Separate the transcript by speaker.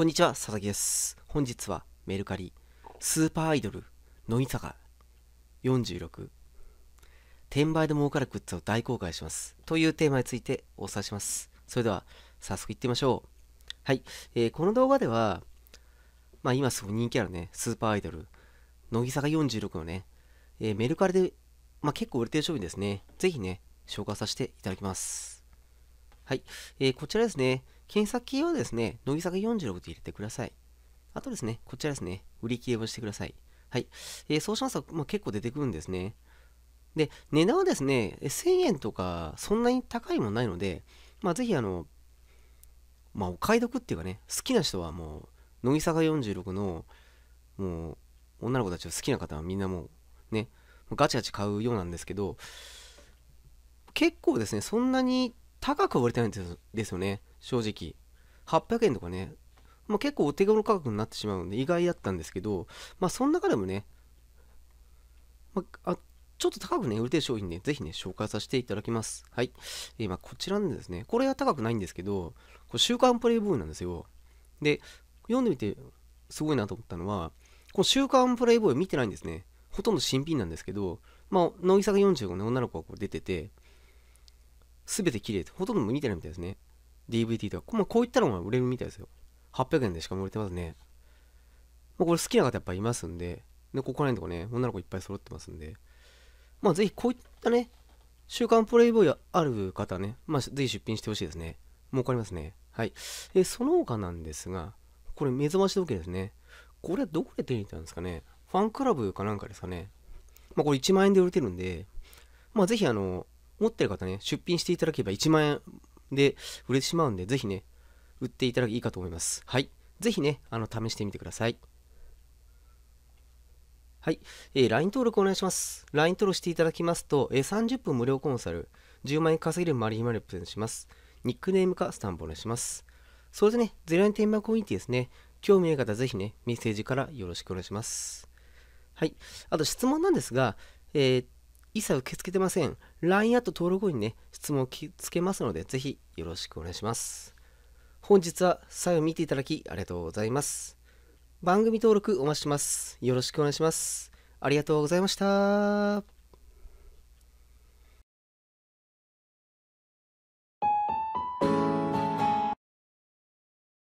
Speaker 1: こんにちは、佐々木です。本日はメルカリ、スーパーアイドル、乃木坂46、転売で儲かるグッズを大公開します。というテーマについてお伝えします。それでは、早速いってみましょう。はい、えー、この動画では、まあ今すごい人気あるね、スーパーアイドル、乃木坂46のね、えー、メルカリで、まあ結構売れてる商品ですね。ぜひね、紹介させていただきます。はい、えー、こちらですね、検索キーはですね、乃木坂46て入れてください。あとですね、こちらですね、売り切れをしてください。はい、えー、そうしますと、まあ、結構出てくるんですね。で、値段はですね、1000円とか、そんなに高いもんないので、まあ、ぜひ、あの、まあ、お買い得っていうかね、好きな人はもう、乃木坂46の、もう、女の子たちを好きな方はみんなもう、ね、ガチガチ買うようなんですけど、結構ですね、そんなに高く売れてないんですよね正直800円とかね、まあ、結構お手頃価格になってしまうんで意外だったんですけどまあその中でもね、まあ、ちょっと高くね、売れてる商品ね、ぜひね、紹介させていただきます。はい。えー、まあ、こちらなんですね。これは高くないんですけど、これ週刊プレイボーイなんですよ。で、読んでみて、すごいなと思ったのは、この週刊プレイボーイ見てないんですね。ほとんど新品なんですけど、まあ、乃木坂45の女の子がこう出てて、全て綺麗っほとんど見てないみたいですね。DVD とか、まあ、こういったのが売れるみたいですよ。800円でしかも売れてますね。まあ、これ好きな方やっぱいますんで、でここら辺とかね、女の子いっぱい揃ってますんで、まあぜひこういったね、週刊プレイボーイある方ね、まあぜひ出品してほしいですね。儲かりますね。はい。え、その他なんですが、これ目覚まし時計ですね。これはどこで手に入れたんですかねファンクラブかなんかですかね。まあこれ1万円で売れてるんで、まあぜひあの、持ってる方ね、出品していただければ1万円で売れてしまうんで、ぜひね、売っていただきいいかと思います。はい。ぜひね、あの、試してみてください。はい。えー、LINE 登録お願いします。LINE 登録していただきますと、えー、30分無料コンサル、10万円稼げるマリヒマリプレゼントします。ニックネームかスタンプお願いします。それでね、ゼロ円テーマコミュニティですね。興味ある方、ぜひね、メッセージからよろしくお願いします。はい。あと質問なんですが、えー、一切受け付けてません。LINE アット登録後にね、質問をきつけますので、ぜひよろしくお願いします。本日は最後見ていただきありがとうございます。番組登録お待ちします。よろしくお願いします。ありがとうございました。